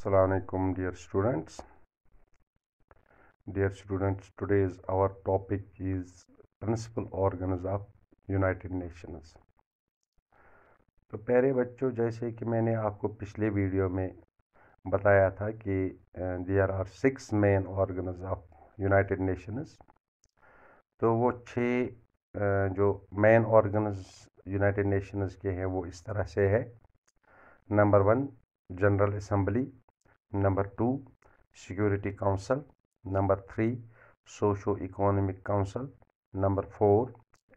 Assalamualaikum dear students dear students today's our topic is principal organs of United Nations तो प्यारे बच्चों जैसे कि मैंने आपको पिछले वीडियो में बताया था कि there are six main organs of United Nations तो वो छः जो मेन ऑर्गनज़ यूनाइटेड नेशंस के हैं वो इस तरह से है number one general assembly number two security council number three socio economic council number four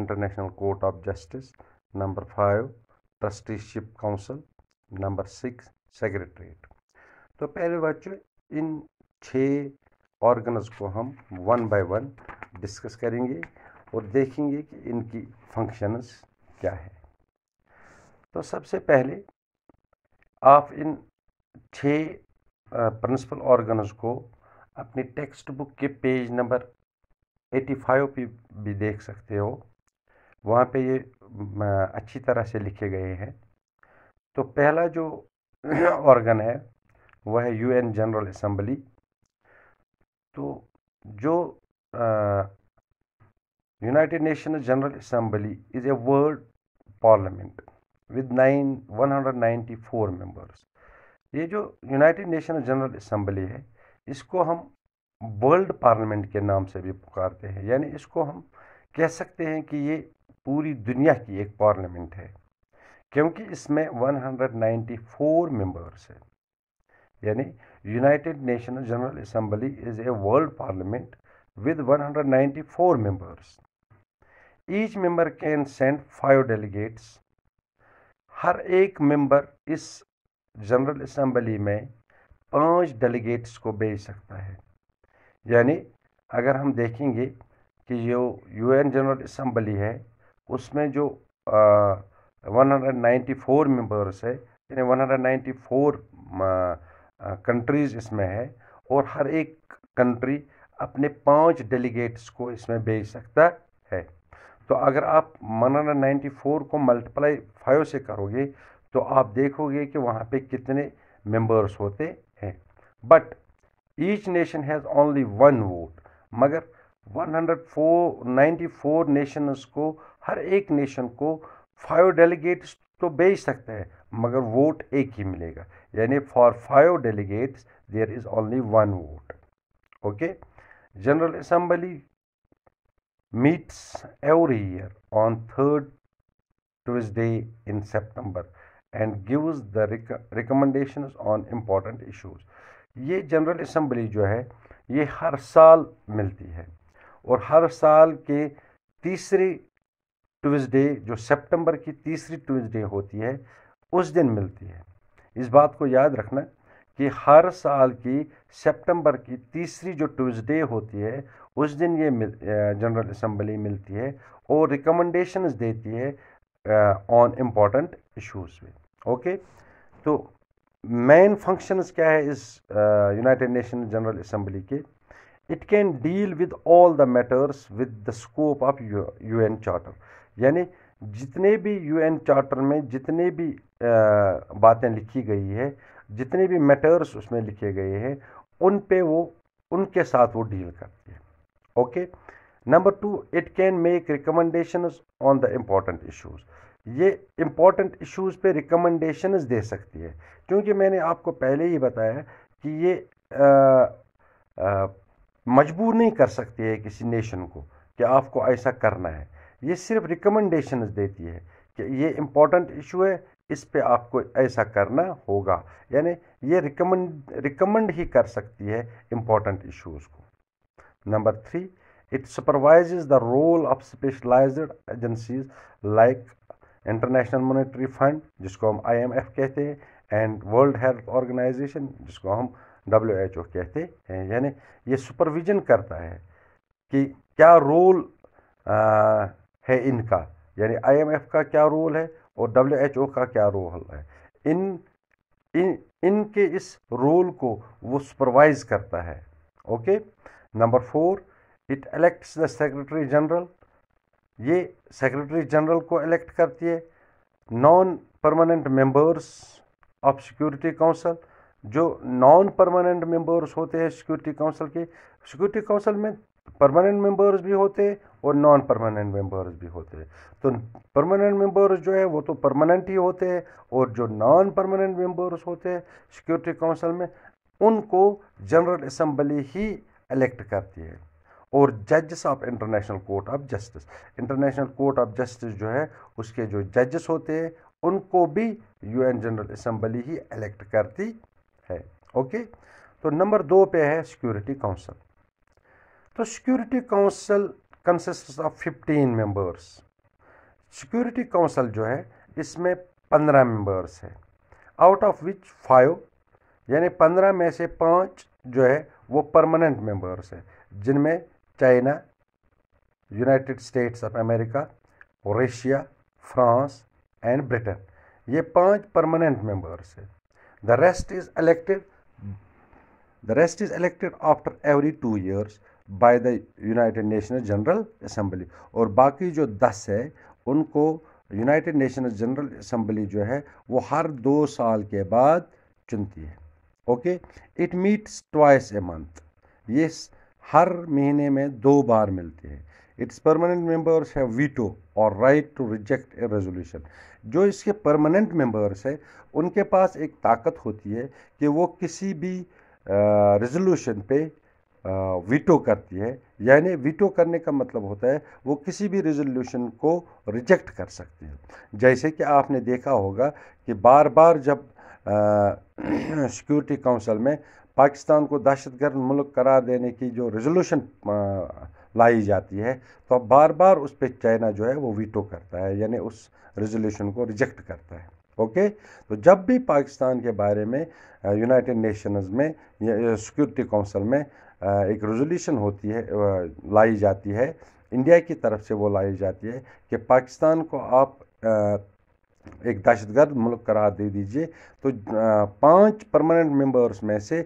international court of justice number five trusteeship council number six secretariat तो पहले बच्चों इन छः ऑर्गन्स को हम वन बाय वन डिस्कस करेंगे और देखेंगे कि इनकी फंक्शंस क्या है तो सबसे पहले आप इन छः प्रिंसिपल ऑर्गन्स को अपनी टेक्स्ट बुक के पेज नंबर 85 पे भी देख सकते हो वहाँ पे ये अच्छी तरह से लिखे गए हैं तो पहला जो ऑर्गन है वह है यूएन जनरल असम्बली तो जो United Nation general assembly is a world parliament with nine one hundred ninety four members ये जो यूनाइटेड नेशन जनरल असम्बली है इसको हम वर्ल्ड पार्लियामेंट के नाम से भी पुकारते हैं यानी इसको हम कह सकते हैं कि ये पूरी दुनिया की एक पार्लियामेंट है क्योंकि इसमें 194 मेंबर्स हैं यानी United Nation general assembly is a world parliament with 194 members each member can send five delegates हर एक मेंबर इस जनरल असम्बली में पांच डेलीगेट्स को भेज सकता है यानी अगर हम देखेंगे कि जो यू एन जनरल असम्बली है उसमें जो one hundred ninety four members है यानी one hundred ninety four countries इसमें है और हर एक कंट्री अपने पांच डेलीगेट्स को इसमें भेज सकता है तो अगर आप वन हंड्रेड नाइन्टी फोर को मल्टीप्लाई फाइव से करोगे तो आप देखोगे कि वहाँ पे कितने मेंबर्स होते हैं but each nation has only one vote मगर 104 94 नेशंस को हर एक नेशन को फाइव डेलीगेट्स तो भेज सकते हैं मगर वोट एक ही मिलेगा यानी for five delegates there is only one vote okay general assembly meets every year on third Tuesday in September and gives the recommendation on important issues ये जनरल इसम्बली जो है ये हर साल मिलती है और हर साल के तीसरी ट्यूज़डे जो सितंबर की तीसरी ट्यूजडे होती है उस दिन मिलती है इस बात को याद रखना कि हर साल की सितंबर की तीसरी जो ट्यूज़डे होती है उस दिन ये जनरल असम्बली मिलती है और रिकमेंडेशंस देती है ऑन इम्पॉर्टेंट इशूज में ओके तो मेन फंक्शंस क्या है इस यूनाइटेड नेशन जनरल असम्बली के it can deal with all the matters with the scope of U N charter यानी जितने भी यू एन चार्टर में जितने भी uh, बातें लिखी गई है जितने भी मैटर्स उसमें लिखे गए हैं उन पे वो उनके साथ वो डील करती है okay okay? Number two it can make recommendation on the important issues ये इम्पॉर्टेंट इशूज़ पे रिकमेंडेशन दे सकती है क्योंकि मैंने आपको पहले ही बताया कि ये मजबूर नहीं कर सकती है किसी नेशन को कि आपको ऐसा करना है ये सिर्फ रिकमेंडेशन देती है कि ये इम्पॉर्टेंट इशू है इस पे आपको ऐसा करना होगा यानी ये रिकमेंड रिकमेंड ही कर सकती है इम्पॉर्टेंट इश्यूज़ को number three it supervise the role of specialise agencies like international monetary fund जिसको हम आई एम एफ कहते हैं एंड वर्ल्ड हेल्थ ऑर्गेनाइजेशन जिसको हम डब्ल्यू एच ओ कहते हैं यानी ये सुपरविजन करता है कि क्या रोल आ, है इनका यानी एफ का क्या रोल है और डब्ल्यू एच ओ का क्या रोल है इन इन इनके इस रोल को वो सुपरवाइज करता है okay number four it elects the secretary general ये सेक्रेटरी जनरल को इलेक्ट करती है non permanent members of security council जो नॉन परमानेंट मेंबर्स होते हैं सिक्योरिटी काउंसिल के सिक्योरिटी काउंसिल में परमानेंट मेंबर्स भी होते हैं और नॉन परमानेंट मेंबर्स भी होते हैं तो परमानेंट मेंबर्स जो है वो तो परमानेंट ही होते हैं और जो नॉन परमानेंट मेंबर्स होते हैं सिक्योरिटी काउंसिल में उनको जनरल असम्बली ही इलेक्ट करती है और जजेस of international court of justice international court of justice जो है उसके जो जजेस होते हैं उनको भी यूएन जनरल असम्बली ही इलेक्ट करती है ओके तो नंबर दो पे है सिक्योरिटी काउंसिल तो security council consist of fifteen members security council जो है इसमें पंद्रह मेंबर्स है आउट ऑफ विच फाइव यानी पंद्रह में से पाँच जो है वो परमानेंट मेंबर्स है जिनमें China United States of America Russia France and Britain ये पांच परमानेंट मेंबर्स है the rest is elected the rest is elected after every two years by the United national general assembly और बाकी जो दस है उनको यूनाइटेड नेशनल जनरल असम्बली जो है वो हर दो साल के बाद चुनती है okay it meets twice a month ये हर महीने में दो बार मिलती है इट्स परमानेंट मेंबर्स है वीटो और right to reject a resolution जो इसके परमानेंट मेंबर्स है उनके पास एक ताकत होती है कि वो किसी भी रेजोल्यूशन पे वीटो करती है यानी वीटो करने का मतलब होता है वो किसी भी रेजोल्यूशन को रिजेक्ट कर सकते हैं जैसे कि आपने देखा होगा कि बार बार जब सिक्योरिटी काउंसिल में पाकिस्तान को दहशत गर्द मुल्क करार देने की जो रेजोल्यूशन लाई जाती है तो अब बार बार उस पर चाइना जो है वो वीटो करता है यानी उस रेजोल्यूशन को रिजेक्ट करता है ओके तो जब भी पाकिस्तान के बारे में यूनाइटेड नेशंस में सिक्योरिटी काउंसिल में एक रेजोल्यूशन होती है लाई जाती है इंडिया की तरफ से वो लाई जाती है कि पाकिस्तान को आप एक दहशत गर्द मुल्क करार दे दीजिए तो पांच परमानेंट मेंबर्स में से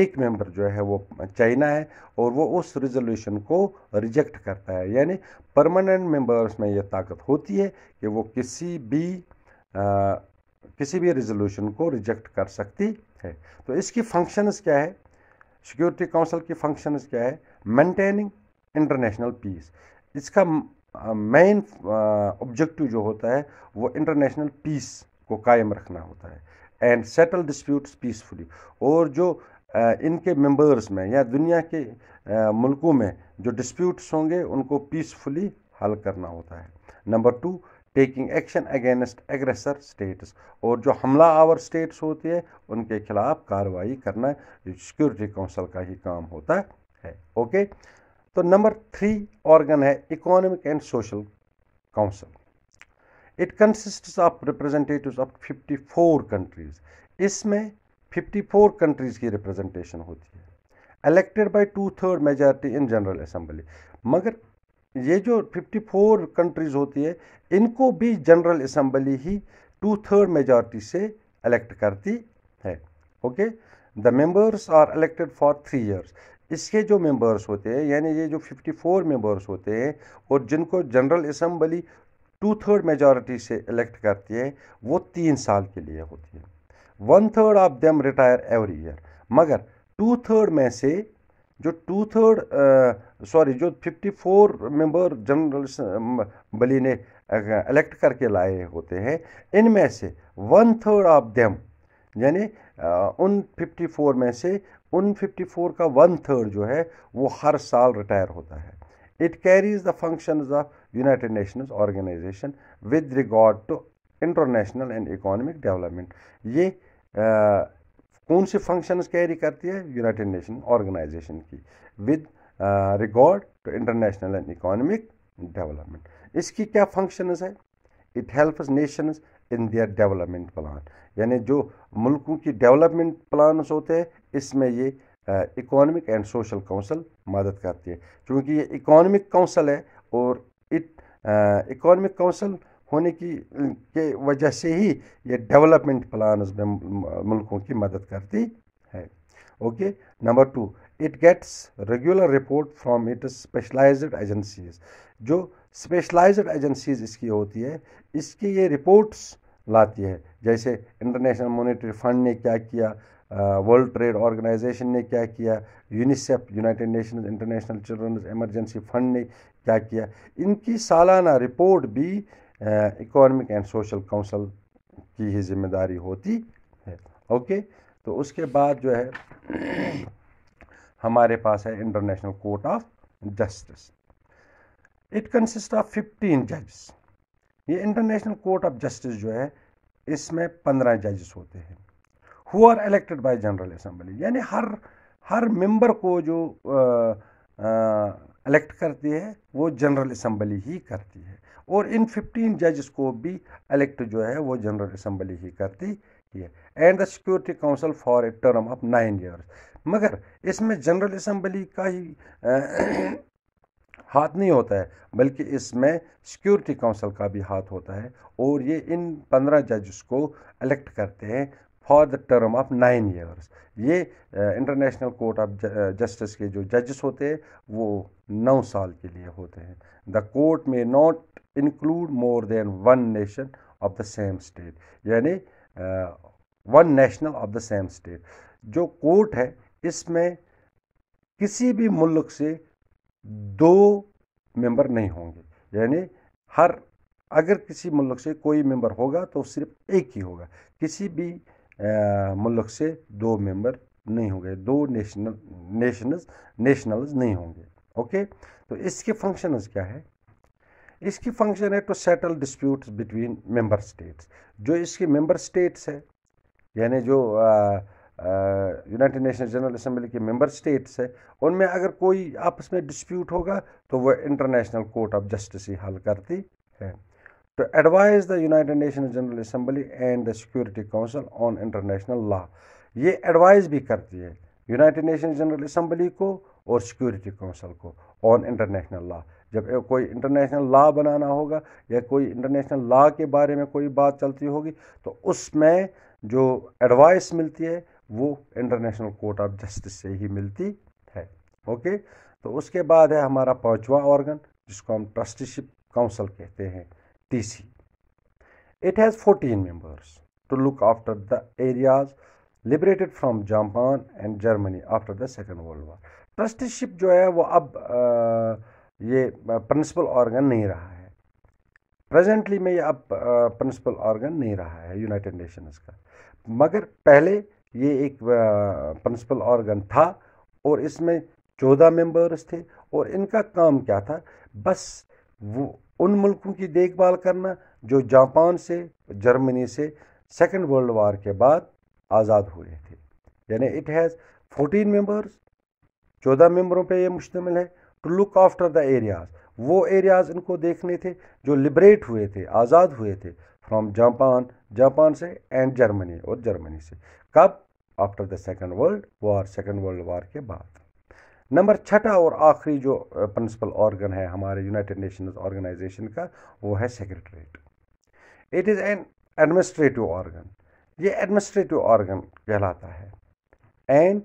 एक मेंबर जो है वो चाइना है और वो उस रिजोल्यूशन को रिजेक्ट करता है यानी परमानेंट मेंबर्स में ये ताकत होती है कि वो किसी भी आ, किसी भी रिजोल्यूशन को रिजेक्ट कर सकती है तो इसकी फंक्शंस क्या है सिक्योरिटी काउंसिल की फंक्शंस क्या है मेंटेनिंग इंटरनेशनल पीस इसका मेन ऑब्जेक्टिव जो होता है वो इंटरनेशनल पीस को कायम रखना होता है एंड सेटल डिस्प्यूट्स पीसफुली और जो आ, इनके मेंबर्स में या दुनिया के आ, मुल्कों में जो डिस्प्यूट्स होंगे उनको पीसफुली हल करना होता है number two taking action against aggressor states और जो हमला आवर स्टेट्स होती है उनके खिलाफ कार्रवाई करना सिक्योरिटी काउंसिल का ही काम होता है ओके okay? तो नंबर थ्री ऑर्गन है economic and social council it consist of representative of 54 countries इसमें 54 कंट्रीज़ की रिप्रेजेंटेशन होती है elected by two third majority in general assembly मगर ये जो 54 कंट्रीज़ होती है इनको भी जनरल असम्बली ही टू थर्ड मेजॉरिटी से इलेक्ट करती है okay the members are elected for three years इसके जो मेंबर्स होते हैं यानी ये जो 54 मेंबर्स होते हैं और जिनको general assembly two third majority से इलेक्ट करती है वो तीन साल के लिए होती है one third of them retire every year मगर टू थर्ड में से जो टू थर्ड सॉरी जो 54 मेंबर जनरल बली ने इलेक्ट करके लाए होते हैं इनमें से वन थर्ड ऑफ देम यानी उन 54 में से उन 54 का वन थर्ड जो है वो हर साल रिटायर होता है it carries the function of United Nations organisation with regard to international and economic development ये आ, कौन सी फंक्शंस कैरी करती है यूनाइटेड नेशन ऑर्गेनाइजेशन की with regard to international and economic development इसकी क्या फंक्शंस है it helps nations in their development plan यानी जो मुल्कों की डेवलपमेंट प्लान होते हैं इसमें ये इकोनॉमिक एंड सोशल काउंसिल मदद करती है क्योंकि ये इकोनॉमिक काउंसिल है और इट इकोनॉमिक काउंसिल होने की के वजह से ही ये डेवलपमेंट प्लान में मुल्कों की मदद करती है okay number two it gets regular report from it specialised agencies जो स्पेशलाइज्ड एजेंसीज इसकी होती है इसकी ये रिपोर्ट्स लाती है जैसे इंटरनेशनल मॉनेटरी फंड ने क्या किया वर्ल्ड ट्रेड ऑर्गेनाइजेशन ने क्या किया UNICEF United Nation international children's emergency fund ने क्या किया इनकी सालाना रिपोर्ट भी इकोनॉमिक एंड सोशल काउंसिल की ही जिम्मेदारी होती है ओके तो उसके बाद जो है हमारे पास है international court of justice it consist of fifteen जजेस ये इंटरनेशनल कोर्ट ऑफ जस्टिस जो है इसमें पंद्रह जजेस होते हैं who are elected by general assembly यानी हर हर मेंबर को जो इलेक्ट करती है वो जनरल असम्बली ही करती है और इन फिफ्टीन जजेस को भी इलेक्ट जो है वो जनरल असम्बली ही करती है and the security council for a term of nine years मगर इसमें जनरल असम्बली का ही हाथ नहीं होता है बल्कि इसमें सिक्योरिटी काउंसिल का भी हाथ होता है और ये इन पंद्रह जजेस को इलेक्ट करते हैं for the term of nine years ये इंटरनेशनल कोर्ट ऑफ जस्टिस के जो जजेस होते हैं वो नौ साल के लिए होते हैं द कोर्ट में not include more than one nation of the same state यानी one national of the same state जो कोर्ट है इसमें किसी भी मुल्क से दो मेंबर नहीं होंगे यानी हर अगर किसी मुल्क से कोई मेंबर होगा तो सिर्फ एक ही होगा किसी भी मुल्क से दो मेंबर नहीं होंगे दो नेशनल नेशनल्स नेशनल्स नहीं होंगे ओके तो इसके फंक्शनज़ क्या है इसकी फंक्शन है to settle disputes between member states जो इसके मेंबर स्टेट्स है यानी जो आ, यूनाइटेड नेशन जनरल असम्बली के मेंबर स्टेट्स हैं उनमें अगर कोई आपस में डिस्प्यूट होगा तो वह इंटरनेशनल कोर्ट ऑफ जस्टिस ही हल करती है to advise the United Nation general assembly and the security council on international law ये एडवाइज़ भी करती है यूनाइटेड नेशन जनरल असम्बली को और सिक्योरिटी काउंसिल को ऑन इंटरनेशनल लॉ जब कोई इंटरनेशनल लॉ बनाना होगा या कोई इंटरनेशनल लॉ के बारे में कोई बात चलती होगी तो उसमें जो एडवाइस मिलती है वो इंटरनेशनल कोर्ट ऑफ जस्टिस से ही मिलती है ओके तो उसके बाद है हमारा पांचवा ऑर्गन जिसको हम ट्रस्टीशिप काउंसिल कहते हैं TC it has fourteen members to look after the areas liberated from Japan and Germany after the second world war trusteeship जो है वो अब आ, ये प्रिंसिपल ऑर्गन नहीं रहा है प्रेजेंटली में ये अब प्रिंसिपल ऑर्गन नहीं रहा है यूनाइटेड नेशंस का मगर पहले ये एक प्रिंसिपल ऑर्गन था और इसमें चौदह मेंबर्स थे और इनका काम क्या था बस वो उन मुल्कों की देखभाल करना जो जापान से जर्मनी से सेकेंड वर्ल्ड वार के बाद आज़ाद हुए थे यानी इट हैज़ फोर्टीन मेंबर्स चौदह मेंबरों पे ये मुश्तमिल है to look after the areas वो एरियाज़ इनको देखने थे जो लिबरेट हुए थे आज़ाद हुए थे फ्रॉम जापान जापान से एंड जर्मनी और जर्मनी से कब after the second world war second world war के बाद नंबर छठा और आखिरी जो प्रिंसिपल ऑर्गन है हमारे यूनाइटेड नेशंस ऑर्गेनाइजेशन का वो है secretariat it is an administrative organ ये एडमिनिस्ट्रेटिव ऑर्गन कहलाता है and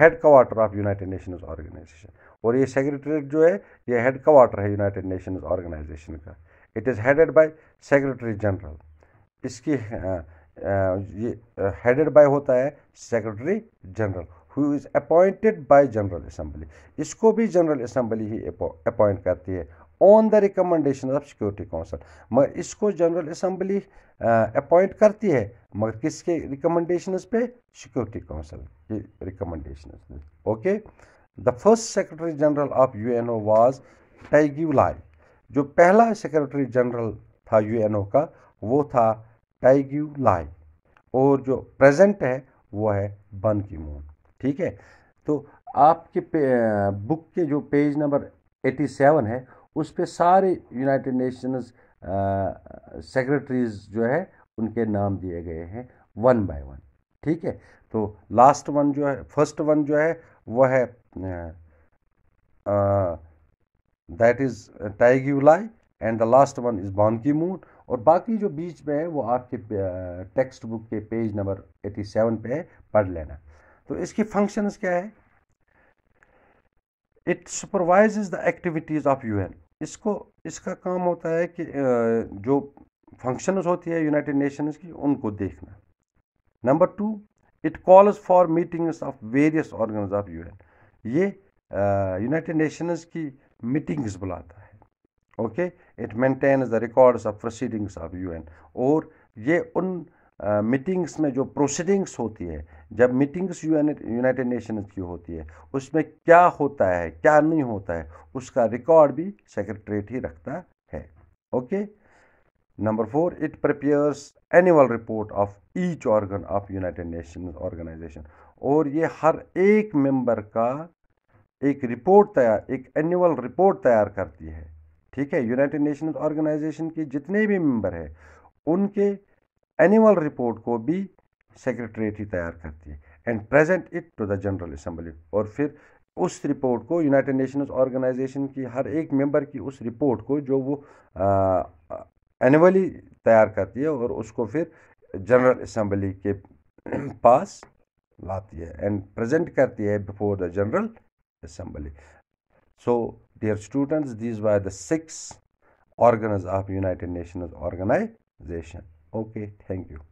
headquarter of United Nations organisation और ये सेक्रेटरीट जो है ये हेड क्वार्टर है यूनाइटेड नेशंस ऑर्गेनाइजेशन का it is headed by secretary general इसकी ये हेडेड बाय होता है secretary general who is appointed by general assembly इसको भी जनरल असम्बली ही अपॉइंट करती है on the recommendation of security council मगर इसको जनरल असम्बली अपॉइंट करती है मगर किसके रिकमेंडेशन पे सिक्योरिटी काउंसिल की recommendation okay the first secretary general of U N was was Lie जो पहला सेक्रेटरी जनरल था यूएनओ का वो था टाइग्यू लाई और जो प्रेजेंट है वो है बन की मून ठीक है तो आपके बुक के जो पेज नंबर 87 है उस पर सारे यूनाइटेड नेशंस सेक्रेटरीज जो है उनके नाम दिए गए हैं वन बाय वन ठीक है तो लास्ट वन जो है फर्स्ट वन जो है वह है आ, आ, that is Trygve Lie and the last one is Ban Ki Moon और बाकी जो बीच में है वो आपके टेक्स्ट बुक के पेज नंबर एटी सेवन पे है पढ़ लेना तो इसकी फंक्शंस क्या है it supervise the activities of UN इसको इसका काम होता है कि जो फंक्शंस होती है यूनाइटेड नेशंस की उनको देखना number two it calls for meetings of various organ of N ये यूनाइटेड नेशंस की मीटिंग्स बुलाता है okay it maintains the records of proceedings of UN और ये उन मीटिंग्स uh, में जो प्रोसीडिंग्स होती है जब मीटिंग्स यूनाइटेड नेशंस की होती है उसमें क्या होता है क्या नहीं होता है उसका रिकॉर्ड भी सेक्रेटरीट ही रखता है okay number four it prepares annual report of each organ of United Nations organisation और ये हर एक मेंबर का एक रिपोर्ट तैयार एक एनुअल रिपोर्ट तैयार करती है ठीक है यूनाइटेड नेशन ऑर्गेनाइजेशन के जितने भी मेंबर हैं उनके एनुअल रिपोर्ट को भी सेक्रेटरीट ही तैयार करती है and present it to the general assembly और फिर उस रिपोर्ट को यूनाइटेड नेशंस ऑर्गेनाइजेशन की हर एक मेंबर की उस रिपोर्ट को जो वो एनुअली तैयार करती है और उसको फिर जनरल असम्बली के पास लाती है एंड प्रेजेंट करती है before the general assembly so dear students these were the six organs of united nations organization okay thank you